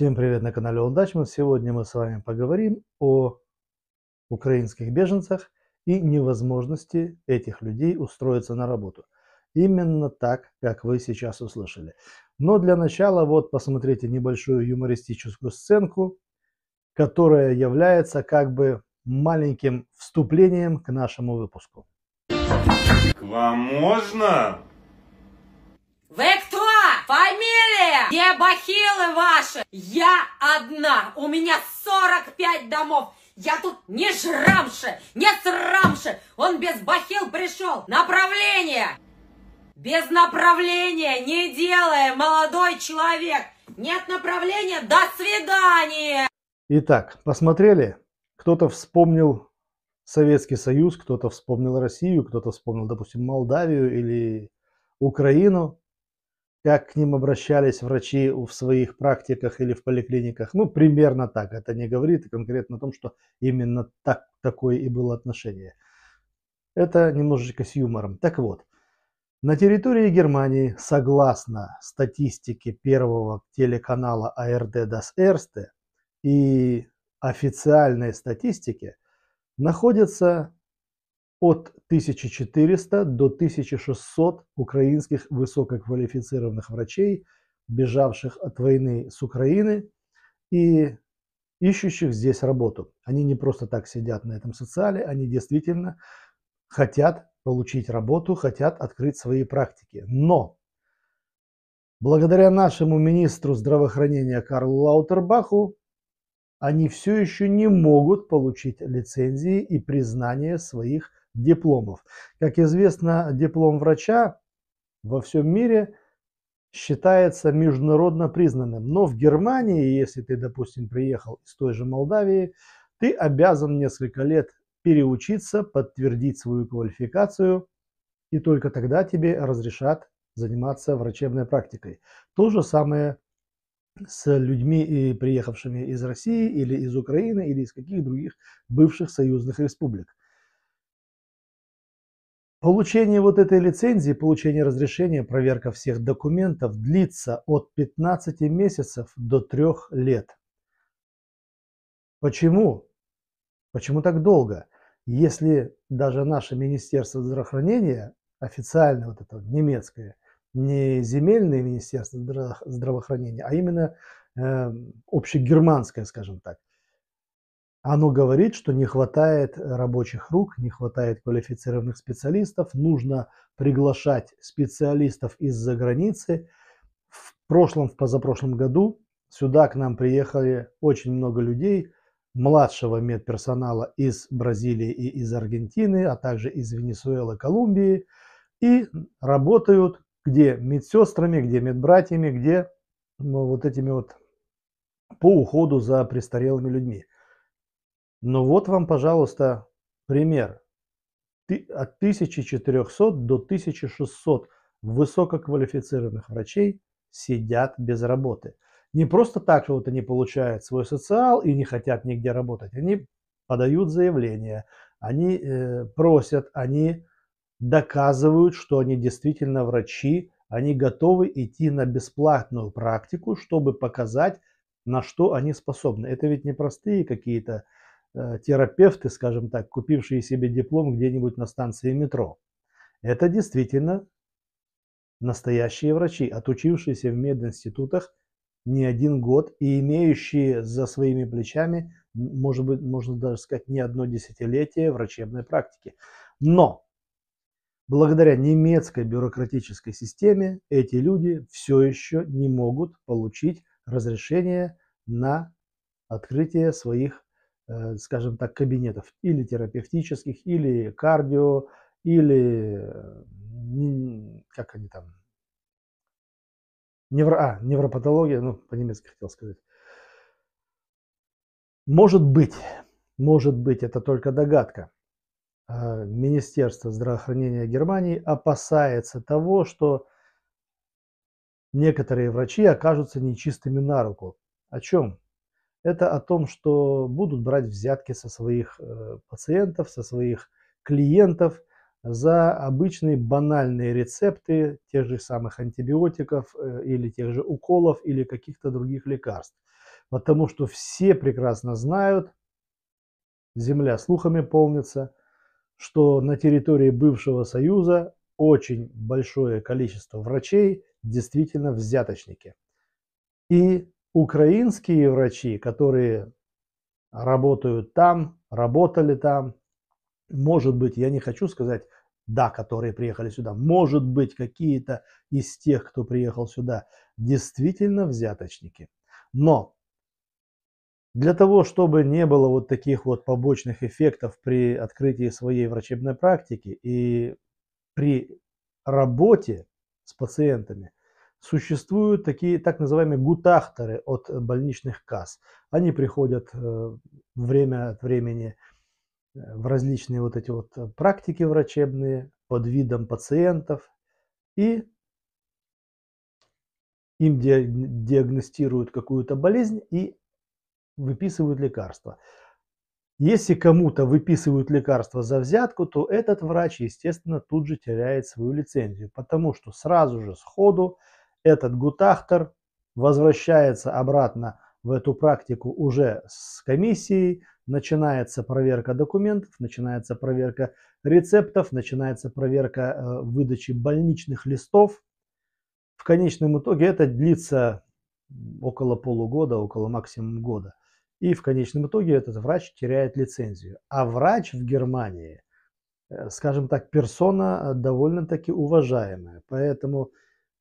Всем привет на канале Удачман. Сегодня мы с вами поговорим о украинских беженцах и невозможности этих людей устроиться на работу. Именно так, как вы сейчас услышали. Но для начала вот посмотрите небольшую юмористическую сценку, которая является как бы маленьким вступлением к нашему выпуску. К вам можно? Вектор! Фамилия! Где бахилы ваши? Я одна, у меня 45 домов. Я тут не жрамши, не срамше. Он без бахил пришел. Направление! Без направления не делая, молодой человек. Нет направления, до свидания! Итак, посмотрели? Кто-то вспомнил Советский Союз, кто-то вспомнил Россию, кто-то вспомнил, допустим, Молдавию или Украину как к ним обращались врачи в своих практиках или в поликлиниках. Ну, примерно так. Это не говорит конкретно о том, что именно так, такое и было отношение. Это немножечко с юмором. Так вот, на территории Германии, согласно статистике первого телеканала ARD Das Erste и официальной статистике, находится от 1400 до 1600 украинских высококвалифицированных врачей, бежавших от войны с Украины и ищущих здесь работу. Они не просто так сидят на этом социале, они действительно хотят получить работу, хотят открыть свои практики. Но благодаря нашему министру здравоохранения Карлу Лаутербаху они все еще не могут получить лицензии и признание своих дипломов. Как известно, диплом врача во всем мире считается международно признанным. Но в Германии, если ты, допустим, приехал из той же Молдавии, ты обязан несколько лет переучиться, подтвердить свою квалификацию, и только тогда тебе разрешат заниматься врачебной практикой. То же самое с людьми, приехавшими из России или из Украины или из каких других бывших союзных республик. Получение вот этой лицензии, получение разрешения, проверка всех документов длится от 15 месяцев до 3 лет. Почему? Почему так долго? Если даже наше Министерство здравоохранения, официально вот это немецкое, не земельное Министерство здравоохранения, а именно э, общегерманское, скажем так, оно говорит, что не хватает э, рабочих рук, не хватает квалифицированных специалистов, нужно приглашать специалистов из-за границы. В прошлом, в позапрошлом году сюда к нам приехали очень много людей, младшего медперсонала из Бразилии и из Аргентины, а также из Венесуэлы, Колумбии, и работают где медсестрами, где медбратьями, где ну, вот этими вот по уходу за престарелыми людьми. Но вот вам, пожалуйста, пример. От 1400 до 1600 высококвалифицированных врачей сидят без работы. Не просто так, что вот они получают свой социал и не хотят нигде работать. Они подают заявления, они э, просят, они доказывают, что они действительно врачи, они готовы идти на бесплатную практику, чтобы показать, на что они способны. Это ведь не простые какие-то э, Э, терапевты, скажем так, купившие себе диплом где-нибудь на станции метро. Это действительно настоящие врачи, отучившиеся в мединститутах не один год и имеющие за своими плечами, может быть, можно даже сказать, не одно десятилетие врачебной практики. Но благодаря немецкой бюрократической системе эти люди все еще не могут получить разрешение на открытие своих Э, скажем так, кабинетов, или терапевтических, или кардио, или, как они там, невро, а, невропатология, ну, по-немецки хотел сказать. Может быть, может быть, это только догадка. Э, Министерство здравоохранения Германии опасается того, что некоторые врачи окажутся нечистыми на руку. О чем? это о том, что будут брать взятки со своих э, пациентов, со своих клиентов за обычные банальные рецепты тех же самых антибиотиков э, или тех же уколов или каких-то других лекарств. Потому что все прекрасно знают, земля слухами полнится, что на территории бывшего Союза очень большое количество врачей действительно взяточники. И украинские врачи, которые работают там, работали там, может быть, я не хочу сказать, да, которые приехали сюда, может быть, какие-то из тех, кто приехал сюда, действительно взяточники. Но для того, чтобы не было вот таких вот побочных эффектов при открытии своей врачебной практики и при работе с пациентами, существуют такие так называемые гутахторы от больничных касс. Они приходят э, время от времени э, в различные вот эти вот э, практики врачебные под видом пациентов и им диагностируют какую-то болезнь и выписывают лекарства. Если кому-то выписывают лекарства за взятку, то этот врач, естественно, тут же теряет свою лицензию, потому что сразу же сходу этот гутахтер возвращается обратно в эту практику уже с комиссией, начинается проверка документов, начинается проверка рецептов, начинается проверка э, выдачи больничных листов. В конечном итоге это длится около полугода, около максимум года. И в конечном итоге этот врач теряет лицензию. А врач в Германии, э, скажем так, персона э, довольно-таки уважаемая. Поэтому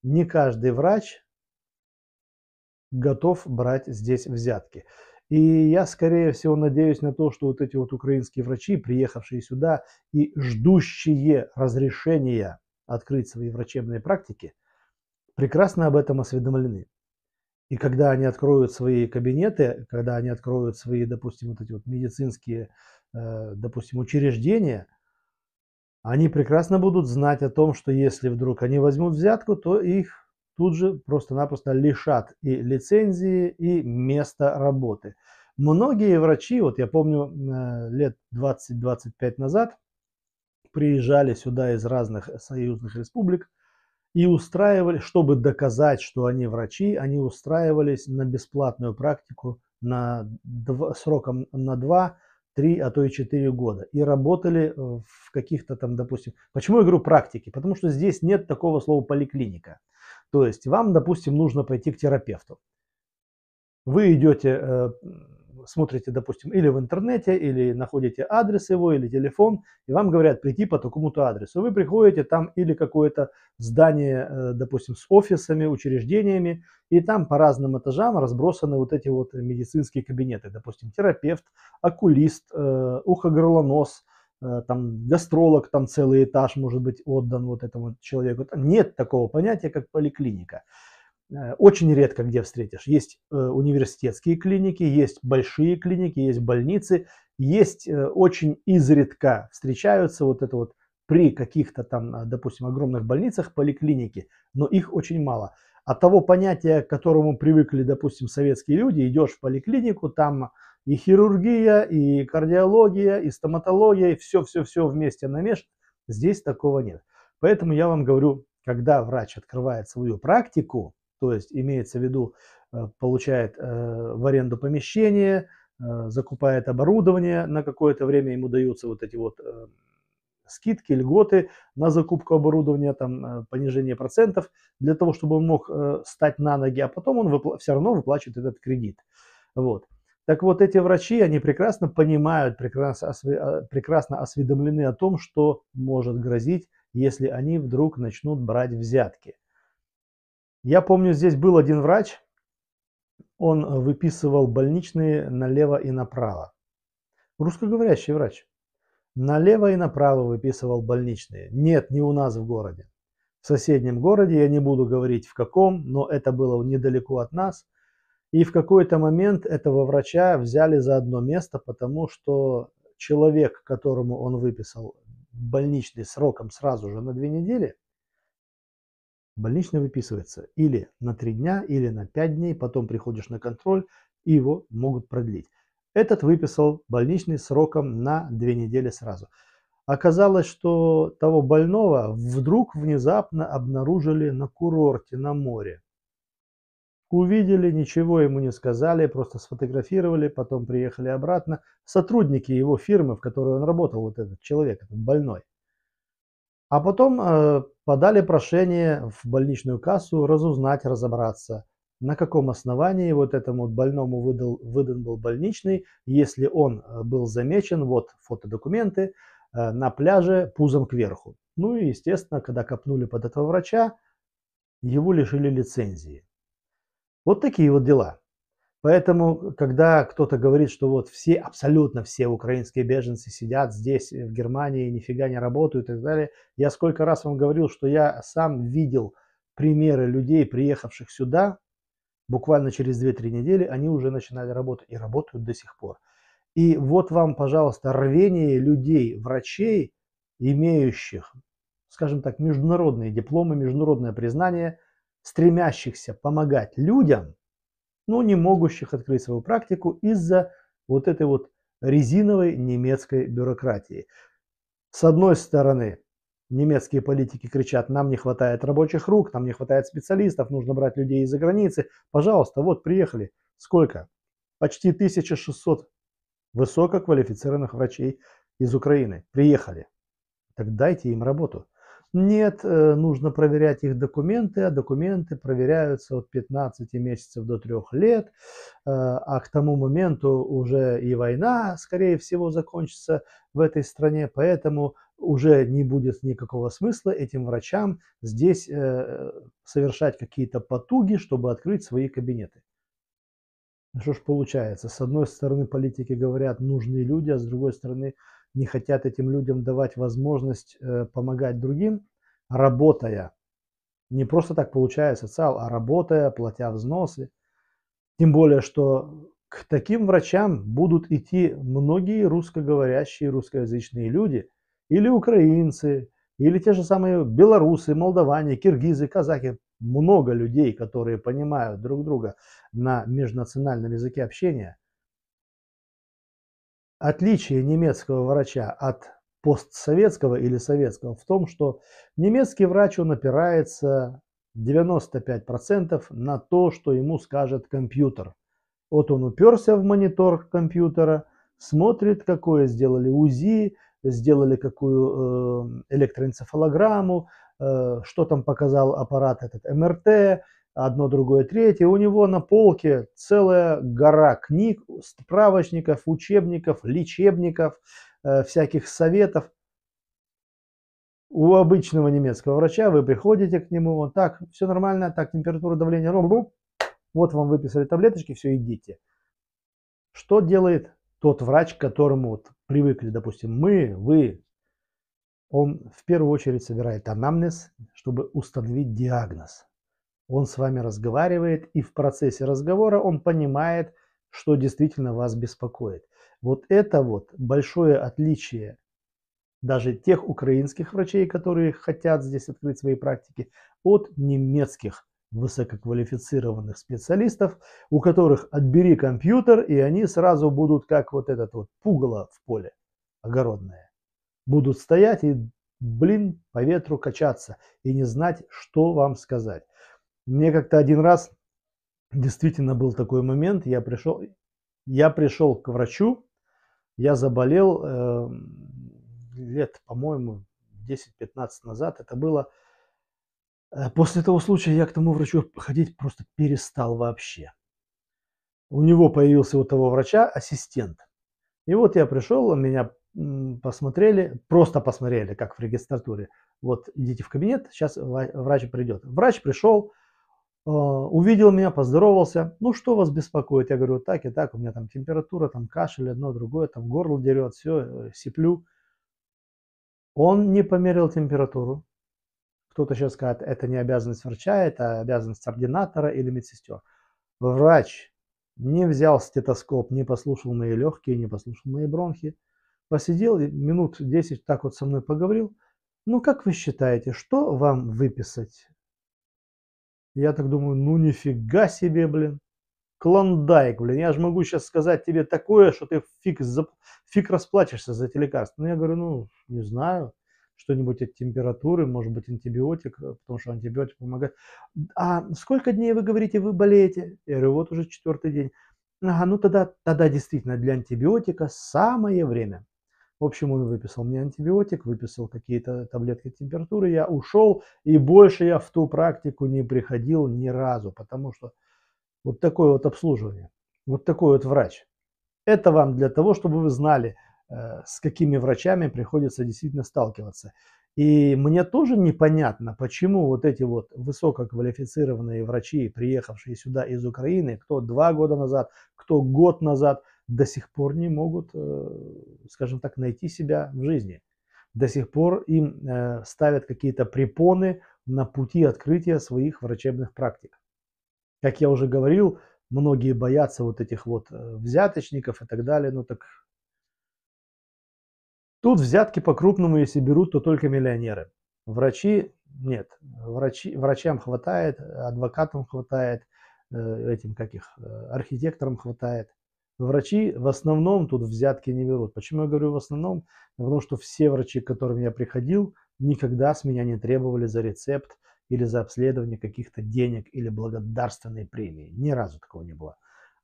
не каждый врач готов брать здесь взятки. И я, скорее всего, надеюсь на то, что вот эти вот украинские врачи, приехавшие сюда и ждущие разрешения открыть свои врачебные практики, прекрасно об этом осведомлены. И когда они откроют свои кабинеты, когда они откроют свои, допустим, вот эти вот медицинские, э, допустим, учреждения – они прекрасно будут знать о том, что если вдруг они возьмут взятку, то их тут же просто-напросто лишат и лицензии, и места работы. Многие врачи, вот я помню э, лет 20-25 назад, приезжали сюда из разных союзных республик и устраивали, чтобы доказать, что они врачи, они устраивались на бесплатную практику на сроком на 2 3, а то и 4 года и работали э, в каких-то там, допустим, почему я говорю практики? Потому что здесь нет такого слова поликлиника. То есть вам, допустим, нужно пойти к терапевту. Вы идете э, смотрите, допустим, или в интернете, или находите адрес его, или телефон, и вам говорят прийти по такому-то адресу. Вы приходите, там или какое-то здание, э, допустим, с офисами, учреждениями, и там по разным этажам разбросаны вот эти вот медицинские кабинеты, допустим, терапевт, окулист, э, ухо-горлонос, э, там гастролог, там целый этаж может быть отдан вот этому человеку. Нет такого понятия, как поликлиника. Э, очень редко где встретишь. Есть э, университетские клиники, есть большие клиники, есть больницы, есть э, очень изредка встречаются вот это вот при каких-то там, допустим, огромных больницах поликлиники, но их очень мало. От того понятия, к которому привыкли, допустим, советские люди, идешь в поликлинику, там и хирургия, и кардиология, и стоматология, и все-все-все вместе намешано, здесь такого нет. Поэтому я вам говорю, когда врач открывает свою практику, то есть имеется в виду, э, получает э, в аренду помещение, э, закупает оборудование, на какое-то время ему даются вот эти вот скидки, льготы на закупку оборудования, там, понижение процентов, для того, чтобы он мог стать на ноги, а потом он все равно выплачивает этот кредит. Вот. Так вот, эти врачи, они прекрасно понимают, прекрасно, осве, прекрасно осведомлены о том, что может грозить, если они вдруг начнут брать взятки. Я помню, здесь был один врач, он э, выписывал больничные налево и направо. Русскоговорящий врач. Налево и направо выписывал больничные. Нет, не у нас в городе. В соседнем городе, я не буду говорить в каком, но это было недалеко от нас. И в какой-то момент этого врача взяли за одно место, потому что человек, которому он выписал больничный сроком сразу же на две недели – больничный выписывается или на 3 дня, или на 5 дней, потом приходишь на контроль и его могут продлить. Этот выписал больничный сроком на 2 недели сразу. Оказалось, что того больного вдруг внезапно обнаружили на курорте на море. Увидели, ничего ему не сказали, просто сфотографировали, потом приехали обратно. Сотрудники его фирмы, в которой он работал, вот этот человек, этот больной. А потом э, подали прошение в больничную кассу разузнать, разобраться, на каком основании вот этому больному выдал, выдан был больничный, если он э, был замечен, вот фотодокументы, э, на пляже пузом кверху. Ну и, естественно, когда копнули под этого врача, его лишили лицензии. Вот такие вот дела. Поэтому, когда кто-то говорит, что вот все, абсолютно все украинские беженцы сидят здесь, в Германии, нифига не работают и так далее, я сколько раз вам говорил, что я сам видел примеры людей, приехавших сюда, буквально через 2-3 недели они уже начинали работать и работают до сих пор. И вот вам, пожалуйста, рвение людей, врачей, имеющих, скажем так, международные дипломы, международное признание, стремящихся помогать людям – но ну, не могущих открыть свою практику из-за вот этой вот резиновой немецкой бюрократии. С одной стороны, немецкие политики кричат, нам не хватает рабочих рук, нам не хватает специалистов, нужно брать людей из-за границы. Пожалуйста, вот приехали. Сколько? Почти 1600 высококвалифицированных врачей из Украины приехали. Так дайте им работу. Нет, э, нужно проверять их документы, а документы проверяются от 15 месяцев до 3 лет, э, а к тому моменту уже и война, скорее всего, закончится в этой стране, поэтому уже не будет никакого смысла этим врачам здесь э, совершать какие-то потуги, чтобы открыть свои кабинеты. Ну что ж получается, с одной стороны политики говорят нужны люди, а с другой стороны не хотят этим людям давать возможность э, помогать другим, работая. Не просто так получая социал, а работая, платя взносы. Тем более, что к таким врачам будут идти многие русскоговорящие, русскоязычные люди, или украинцы, или те же самые белорусы, молдаване, киргизы, казаки. Много людей, которые понимают друг друга на межнациональном языке общения. Отличие немецкого врача от постсоветского или советского в том, что немецкий врач, он опирается 95% на то, что ему скажет компьютер. Вот он уперся в монитор компьютера, смотрит, какое сделали УЗИ, сделали какую э, электроэнцефалограмму, э, что там показал аппарат этот МРТ, одно, другое, третье. У него на полке целая гора книг, справочников, учебников, лечебников, э, всяких советов. У обычного немецкого врача вы приходите к нему, он так, все нормально, так, температура, давление, ром, вот вам выписали таблеточки, все, идите. Что делает тот врач, к которому вот привыкли, допустим, мы, вы, он в первую очередь собирает анамнез, чтобы установить диагноз. Он с вами разговаривает, и в процессе разговора он понимает, что действительно вас беспокоит. Вот это вот большое отличие даже тех украинских врачей, которые хотят здесь открыть свои практики, от немецких высококвалифицированных специалистов, у которых отбери компьютер, и они сразу будут как вот этот вот пугало в поле огородное. Будут стоять и, блин, по ветру качаться и не знать, что вам сказать. Мне как-то один раз действительно был такой момент. Я пришел, я пришел к врачу, я заболел э, лет, по-моему, 10-15 назад. Это было э, после того случая, я к тому врачу ходить просто перестал вообще. У него появился у того врача ассистент. И вот я пришел, меня посмотрели, просто посмотрели, как в регистратуре. Вот идите в кабинет, сейчас врач придет. Врач пришел, Э, увидел меня, поздоровался, ну что вас беспокоит? Я говорю, так и так, у меня там температура, там кашель, одно, другое, там горло дерет, все, э, сиплю. Он не померил температуру. Кто-то сейчас скажет, это не обязанность врача, это обязанность ординатора или медсестер. Врач не взял стетоскоп, не послушал мои легкие, не послушал мои бронхи. Посидел минут 10 так вот со мной поговорил. Ну, как вы считаете, что вам выписать? Я так думаю, ну нифига себе, блин. Клондайк, блин, я же могу сейчас сказать тебе такое, что ты фиг, зап... фиг расплачешься за эти лекарства. Ну, я говорю, ну, не знаю, что-нибудь от температуры, может быть, антибиотик, э, потому что антибиотик помогает. А сколько дней, вы говорите, вы болеете? Я говорю, вот уже четвертый день. Ага, ну тогда, тогда действительно для антибиотика самое время. В общем, он выписал мне антибиотик, выписал какие-то таблетки температуры, я ушел, и больше я в ту практику не приходил ни разу, потому что вот такое вот обслуживание, вот такой вот врач. Это вам для того, чтобы вы знали, э, с какими врачами приходится действительно сталкиваться. И мне тоже непонятно, почему вот эти вот высококвалифицированные врачи, приехавшие сюда из Украины, кто два года назад, кто год назад – до сих пор не могут, э, скажем так, найти себя в жизни. До сих пор им э, ставят какие-то препоны на пути открытия своих врачебных практик. Как я уже говорил, многие боятся вот этих вот э, взяточников и так далее, но ну так Тут взятки по-крупному, если берут, то только миллионеры. Врачи нет. Врачи, врачам хватает, адвокатам хватает, этим каких архитекторам хватает. Врачи в основном тут взятки не берут. Почему я говорю в основном? Потому что все врачи, к которым я приходил, никогда с меня не требовали за рецепт или за обследование каких-то денег или благодарственной премии. Ни разу такого не было.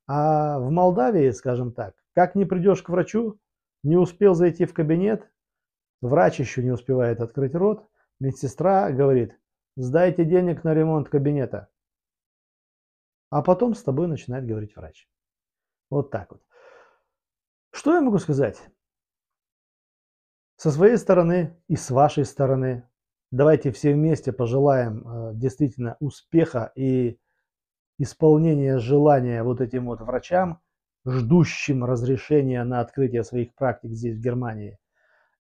А в Молдавии, скажем так, как не придешь к врачу, не успел зайти в кабинет, врач еще не успевает открыть рот, медсестра говорит, сдайте денег на ремонт кабинета. А потом с тобой начинает говорить врач. Вот так вот. Что я могу сказать? Со своей стороны и с вашей стороны давайте все вместе пожелаем э, действительно успеха и исполнения желания вот этим вот врачам, ждущим разрешения на открытие своих практик здесь в Германии,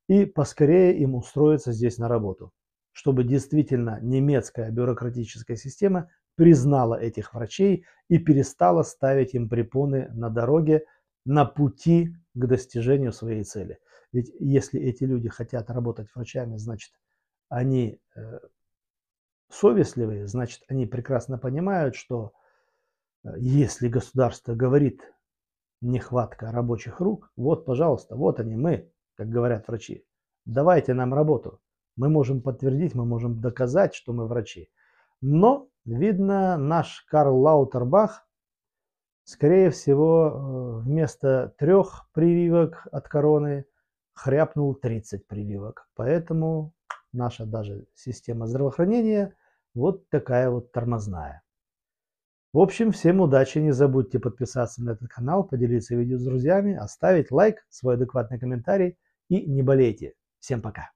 и поскорее им устроиться здесь на работу, чтобы действительно немецкая бюрократическая система признала этих врачей и перестала ставить им препоны на дороге, на пути к достижению своей цели. Ведь если эти люди хотят работать врачами, значит, они э, совестливые, значит, они прекрасно понимают, что э, если государство говорит нехватка рабочих рук, вот, пожалуйста, вот они мы, как говорят врачи, давайте нам работу. Мы можем подтвердить, мы можем доказать, что мы врачи. Но Видно, наш Карл Лаутербах, скорее всего, э, вместо трех прививок от короны хряпнул 30 прививок. Поэтому наша даже система здравоохранения вот такая вот тормозная. В общем, всем удачи, не забудьте подписаться на этот канал, поделиться видео с друзьями, оставить лайк, свой адекватный комментарий и не болейте. Всем пока!